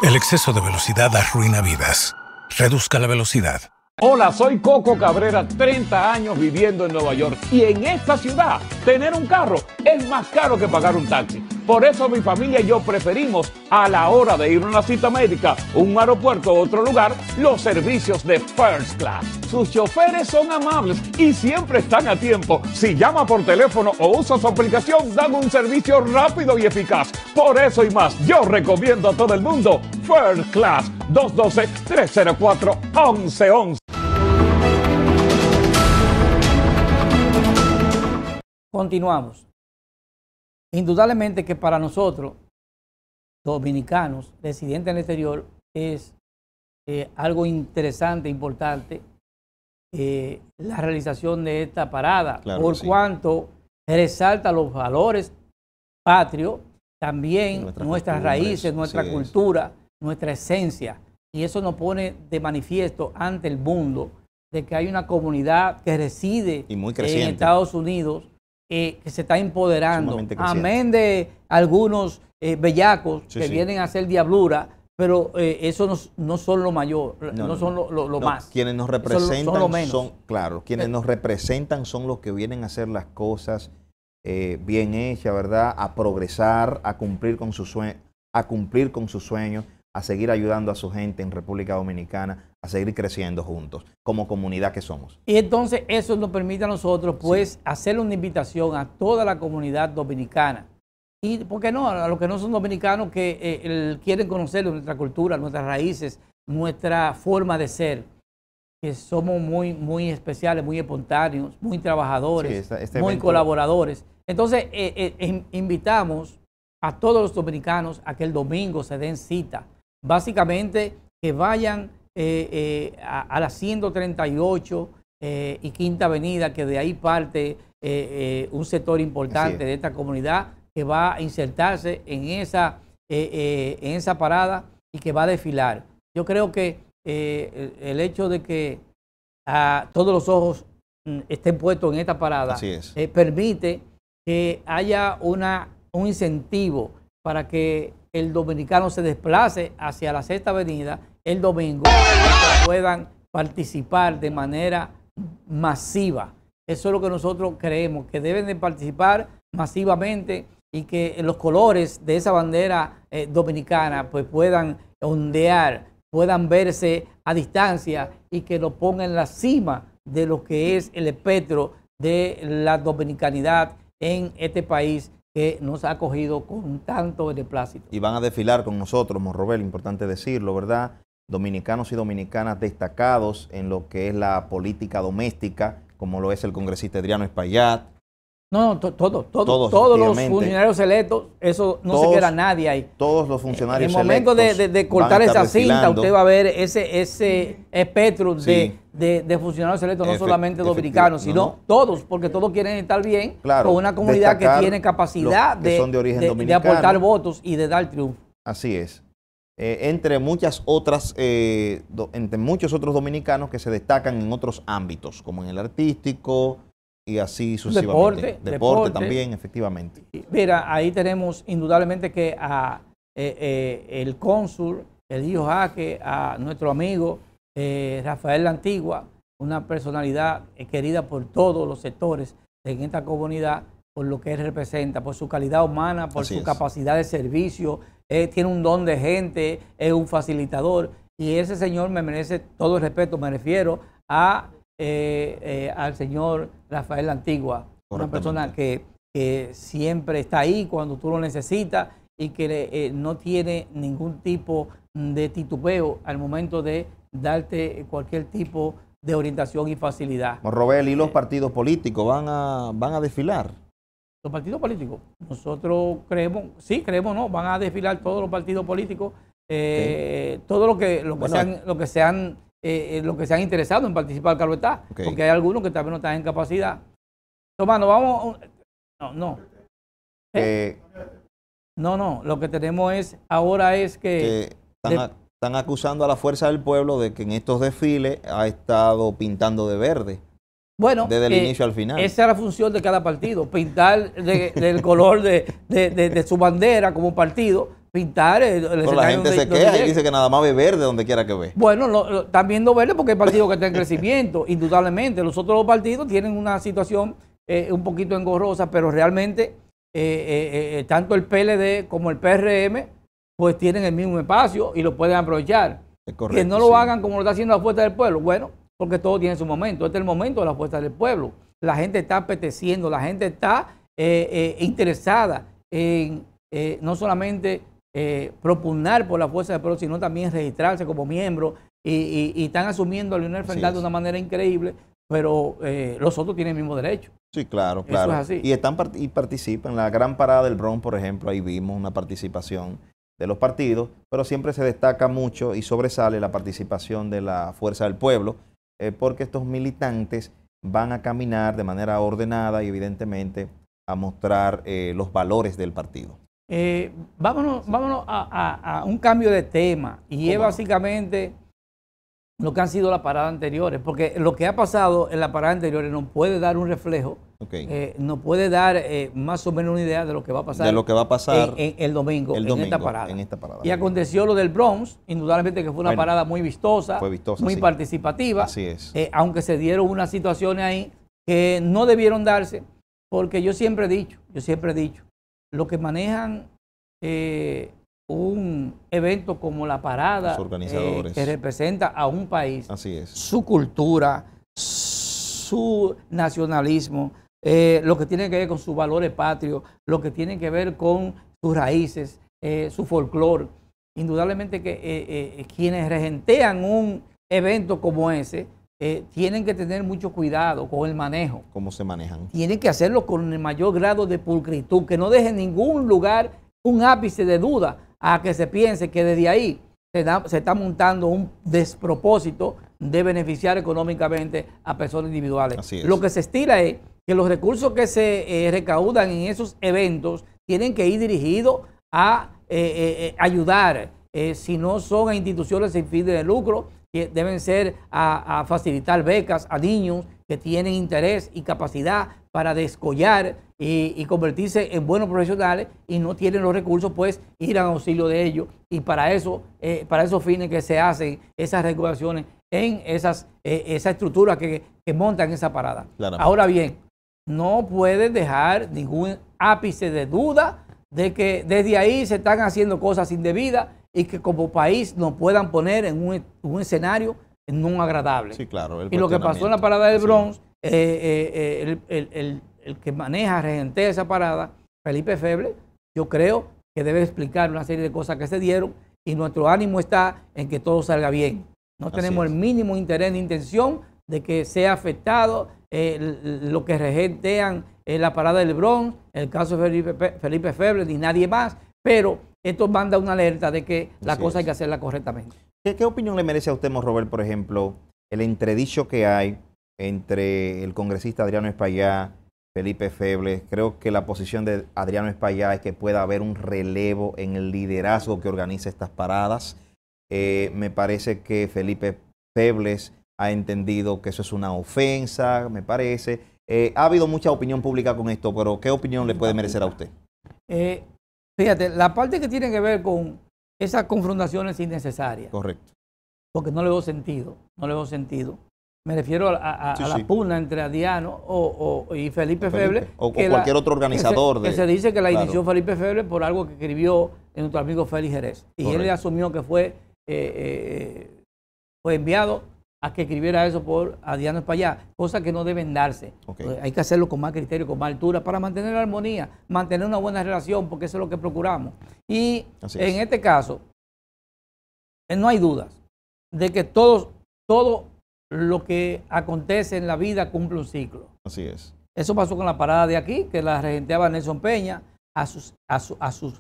El exceso de velocidad arruina vidas. Reduzca la velocidad. Hola, soy Coco Cabrera, 30 años viviendo en Nueva York y en esta ciudad tener un carro es más caro que pagar un taxi. Por eso mi familia y yo preferimos a la hora de ir a una cita médica, un aeropuerto u otro lugar, los servicios de First Class. Sus choferes son amables y siempre están a tiempo. Si llama por teléfono o usa su aplicación, dan un servicio rápido y eficaz. Por eso y más, yo recomiendo a todo el mundo First Class 212-304-1111. Continuamos. Indudablemente que para nosotros, dominicanos, residentes en el exterior, es eh, algo interesante, importante, eh, la realización de esta parada, por cuanto resalta los valores patrios, también nuestras, raíces, nuestra cultura, nuestra esencia. Y eso nos pone de manifiesto ante el mundo de que hay una comunidad que reside en Estados Unidos eh, que se está empoderando. Amén de algunos eh, bellacos que vienen a hacer diablura, pero eh, eso no, son lo mayor, no, son lo, más. Quienes nos representan son, claro, quienes nos representan son los que vienen a hacer las cosas bien hechas, ¿verdad? A progresar, a cumplir con su sueño a cumplir con sus sueños a seguir ayudando a su gente en República Dominicana, a seguir creciendo juntos, como comunidad que somos. Y entonces eso nos permite a nosotros, pues, hacer una invitación a toda la comunidad dominicana. Y, ¿por qué no? A los que no son dominicanos que eh, quieren conocer nuestra cultura, nuestras raíces, nuestra forma de ser que somos muy, muy especiales, muy espontáneos, muy trabajadores, este, este muy colaboradores. Entonces, eh, eh, invitamos a todos los dominicanos a que el domingo se den cita básicamente que vayan eh, eh, a, la 138 eh, y Quinta Avenida, que de ahí parte un sector importante de esta comunidad que va a insertarse en esa, en esa parada y que va a desfilar. Yo creo que el, hecho de que a, ah, todos los ojos mm, estén puestos en esta parada permite que haya una, un incentivo para que el dominicano se desplace hacia la sexta avenida el domingo puedan participar de manera masiva. Eso es lo que nosotros creemos, que deben de participar masivamente y que los colores de esa bandera eh, dominicana pues puedan ondear, puedan verse a distancia y que lo pongan en la cima de lo que es el espectro de la dominicanidad en este país que nos ha acogido con tanto de Y van a desfilar con nosotros, Monrobel, importante decirlo, ¿verdad? Dominicanos y dominicanas destacados en lo que es la política doméstica, como lo es el congresista Adriano Espaillat, no, no, todo, todos, todos los funcionarios electos, eso no se queda nadie ahí. Todos los funcionarios electos. En el momento de, cortar esa cinta, usted va a ver ese, ese espectro de, de, funcionarios electos, no solamente dominicanos, sino todos, porque todos quieren estar bien con una comunidad que tiene capacidad de, de aportar votos y de dar triunfo. Así es. Eh, entre muchas otras, eh, entre muchos otros dominicanos que se destacan en otros ámbitos, como en el artístico, y así sucesivamente. Deporte, también, efectivamente. Mira, ahí tenemos indudablemente que a eh, eh, el cónsul, el hijo Jaque, a nuestro amigo eh, Rafael La Antigua, una personalidad querida por todos los sectores en esta comunidad, por lo que él representa, por su calidad humana, por su capacidad de servicio, tiene un don de gente, es un facilitador. Y ese señor me merece todo el respeto, me refiero a eh, eh, al señor Rafael Antigua, una persona que, siempre está ahí cuando tú lo necesitas y que eh, no tiene ningún tipo de titubeo al momento de darte cualquier tipo de orientación y facilidad. Robel, ¿y los partidos políticos van a, van a desfilar? Los partidos políticos, nosotros creemos, sí, creemos, no, van a desfilar todos los partidos políticos, todo lo que, lo que sean, lo que sean eh, eh, los que se han interesado en participar, claro está, porque hay algunos que también no están en capacidad. Tomás, no vamos. No, no. ¿Eh? Eh, no, no. Lo que tenemos es ahora es que. están, acusando a la fuerza del pueblo de que en estos desfiles ha estado pintando de verde. Bueno, desde el inicio al final. Esa era la función de cada partido, pintar de, del color de, de, su bandera como partido pintar. Eh, el, Pero la gente se queja y dice que nada más ve verde donde quiera que ve. Bueno, lo, están viendo verde porque hay partidos que están en crecimiento, (laughs) indudablemente. Los otros dos partidos tienen una situación eh, un poquito engorrosa, pero realmente eh, tanto el PLD como el PRM pues tienen el mismo espacio y lo pueden aprovechar. que no lo hagan como lo está haciendo la fuerza del pueblo. Bueno, porque todo tiene su momento. Este es el momento de la fuerza del pueblo. La gente está apeteciendo, la gente está interesada en no solamente eh, propugnar por la fuerza del pueblo, sino también registrarse como miembro. Y, están asumiendo a Leonel Fernández de una manera increíble, pero eh, los otros tienen el mismo derecho. Sí, claro, claro. es así. Y, están, y participan. En la gran parada del Bronx, por ejemplo, ahí vimos una participación de los partidos, pero siempre se destaca mucho y sobresale la participación de la fuerza del pueblo, eh, porque estos militantes van a caminar de manera ordenada y evidentemente a mostrar eh, los valores del partido. Eh, vámonos vámonos a, un cambio de tema y es básicamente lo que han sido las paradas anteriores, porque lo que ha pasado en las paradas anteriores nos puede dar un reflejo, eh, nos puede dar eh, más o menos una idea de lo que va a pasar, lo que va a pasar el, domingo, en, esta parada. Y aconteció lo del Bronx, indudablemente que fue una parada muy vistosa, muy participativa, Así aunque se dieron unas situaciones ahí que no debieron darse, porque yo siempre he dicho, yo siempre he dicho, los que manejan eh, un evento como la parada, eh, que representa a un país, Así es. su cultura, su nacionalismo, eh, lo que tiene que ver con sus valores patrios, lo que tiene que ver con sus raíces, su folclor. Indudablemente que quienes regentean un evento como ese, eh, tienen que tener mucho cuidado con el manejo. ¿Cómo se manejan? Tienen que hacerlo con el mayor grado de pulcritud, que no deje en ningún lugar un ápice de duda a que se piense que desde ahí se, está montando un despropósito de beneficiar económicamente a personas individuales. Lo que se estira es que los recursos que se eh, recaudan en esos eventos tienen que ir dirigidos a eh, ayudar, si no son a instituciones sin fin de lucro, que deben ser a, facilitar becas a niños que tienen interés y capacidad para descollar y, convertirse en buenos profesionales y no tienen los recursos, pues ir a auxilio de ellos. Y para eso, eh, para esos fines que se hacen esas regulaciones en esas, eh, esa estructura que, montan esa parada. Ahora bien, no puede dejar ningún ápice de duda de que desde ahí se están haciendo cosas indebidas y que como país nos puedan poner en un, un escenario no agradable. claro. Y lo que pasó en la parada del Bronx, eh, eh, eh, el, que maneja, regentea esa parada, Felipe Feble, yo creo que debe explicar una serie de cosas que se dieron y nuestro ánimo está en que todo salga bien. No tenemos el mínimo interés ni intención de que sea afectado lo que regentean en la parada del Bronx, el caso de Felipe, Felipe Feble, ni nadie más, pero esto manda una alerta de que la cosa hay que hacerla correctamente. ¿Qué, opinión le merece a usted, Robert, por ejemplo, el entredicho que hay entre el congresista Adriano Espaillá, Felipe Febles? Creo que la posición de Adriano Espaillá es que pueda haber un relevo en el liderazgo que organiza estas paradas. Eh, me parece que Felipe Febles ha entendido que eso es una ofensa, me parece. Eh, ha habido mucha opinión pública con esto, pero ¿qué opinión le puede merecer a usted? Eh, Fíjate, la parte que tiene que ver con esas confrontaciones innecesarias. Correcto. Porque no le veo sentido, no le veo sentido. Me refiero a, la pugna entre Adiano y Felipe, Feble. O, cualquier otro organizador. Que se, de, se dice que la inició Felipe Feble por algo que escribió nuestro amigo Félix Jerez. Y él asumió que fue, eh, eh, fue enviado a que escribiera eso por Adriano españa cosa que no deben darse. Hay que hacerlo con más criterio, con más altura, para mantener la armonía, mantener una buena relación, porque eso es lo que procuramos. Y en este caso, eh, no hay dudas de que todos, todo lo que acontece en la vida cumple un ciclo. Así es. Eso pasó con la parada de aquí, que la regenteaba Nelson Peña a, a, su,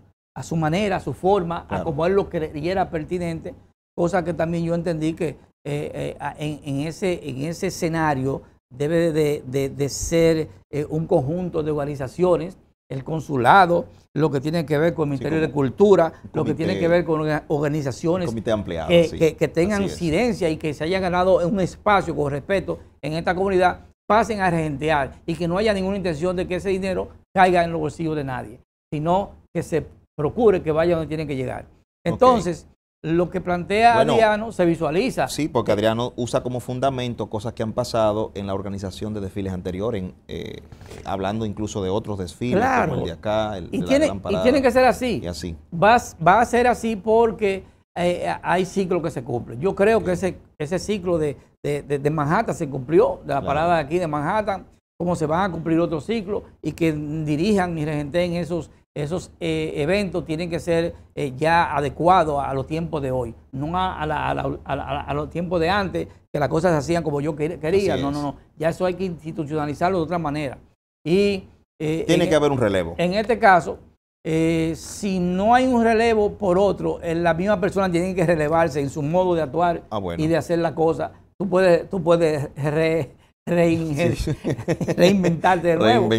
su manera, a su forma, a como él lo creyera pertinente, cosa que también yo entendí que eh, eh, en, ese, en ese escenario debe de, ser eh, un conjunto de organizaciones, el consulado, lo que tiene que ver con el Ministerio de Cultura, lo que tiene que ver con organizaciones que, tengan incidencia y que se haya ganado un espacio con respeto en esta comunidad, pasen a regentear y que no haya ninguna intención de que ese dinero caiga en los bolsillos de nadie, sino que se procure que vaya donde tiene que llegar. Entonces, lo que plantea Adriano se visualiza. Sí, porque Adriano usa como fundamento cosas que han pasado en la organización de desfiles anteriores, eh, hablando incluso de otros desfiles, como el de acá, el y de la Y tiene que ser así. Va, a ser así porque eh, hay ciclo que se cumple Yo creo que ese, ese ciclo de, Manhattan se cumplió, de la parada parada aquí de Manhattan, cómo se van a cumplir otros ciclos y que dirijan y regenten esos esos eh, eventos tienen que ser eh, ya adecuados a los tiempos de hoy, no a, los tiempos de antes, que las cosas se hacían como yo quería. No, no, no. Ya eso hay que institucionalizarlo de otra manera. Y, eh, Tiene que e haber un relevo. En este caso, si no hay un relevo por otro, la misma persona tiene que relevarse en su modo de actuar ah, y de hacer la cosa. Tú puedes, tú puedes (laughs) Reinventar reinventarse de nuevo.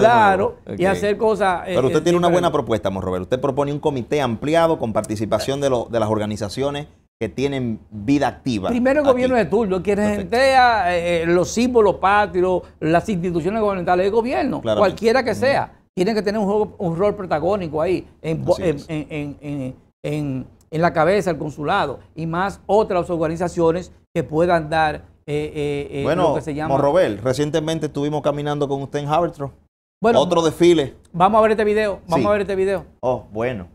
claro, y hacer cosas. Eh, Pero usted tiene una buena propuesta, Monrover. Usted propone un comité ampliado con participación de, las organizaciones que tienen vida activa. Primero el gobierno de turno, que regentea eh, eh, los símbolos patrios, las instituciones gubernamentales el gobierno, cualquiera que sea, tiene que tener un, rol protagónico ahí, en, en, la cabeza, el consulado, y más otras organizaciones que puedan dar eh, eh, eh, bueno, se llama... recientemente estuvimos caminando con usted en Havertro. Bueno, Otro desfile. Vamos a ver este video, vamos a ver este video. Oh, bueno.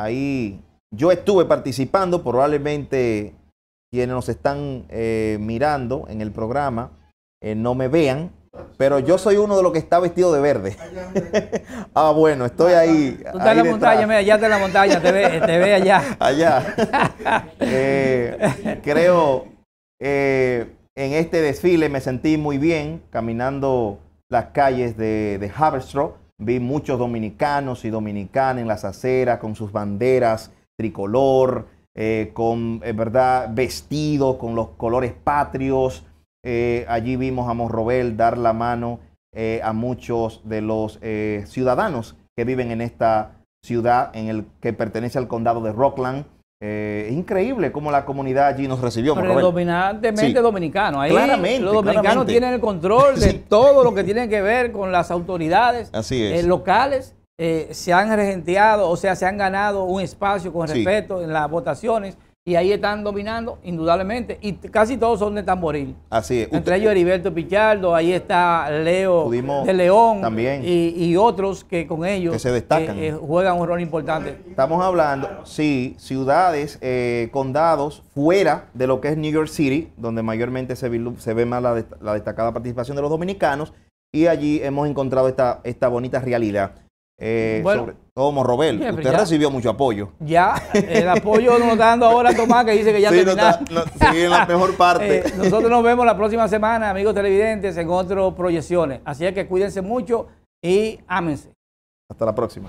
Ahí yo estuve participando, probablemente quienes nos están eh, mirando en el programa eh, no me vean, pero yo soy uno de los que está vestido de verde. (laughs) ah, bueno, estoy ahí. Tú estás en la montaña, mira, allá está en la montaña, te ve, te ve allá. (laughs) Allá. (laughs) Eh, creo, en este desfile me sentí muy bien caminando las calles de, de Haverstraw. Vi muchos dominicanos y dominicanas en las aceras con sus banderas tricolor, eh, con, ¿verdad?, vestidos con los colores patrios. Eh, allí vimos a Morrobel dar la mano eh, a muchos de los ciudadanos que viven en esta ciudad en el que pertenece al condado de Rockland. Eh, increíble cómo la comunidad allí nos recibió. Predominantemente dominicanos dominicano. Ahí los dominicanos tienen el control de (laughs) todo lo que tiene que ver con las autoridades eh, locales. Eh, se han regenteado, o sea, se han ganado un espacio con respeto en las votaciones y ahí están dominando, indudablemente, y casi todos son de tamboril. Así es. Entre ellos Heriberto Pichardo, ahí está Leo de León Y, otros que con ellos eh, eh, juegan un rol importante. Estamos hablando, sí, ciudades, eh, condados fuera de lo que es New York City, donde mayormente se, se ve más la, destacada participación de los dominicanos, y allí hemos encontrado esta, esta bonita realidad. Eh, bueno, sobre todo Morrobel. Usted recibió mucho apoyo. Ya, el apoyo nos está dando ahora Tomás, que dice que ya en la mejor parte. (laughs) Eh, nosotros nos vemos la próxima semana, amigos televidentes, en otras proyecciones. Así que cuídense mucho y ámense. Hasta la próxima.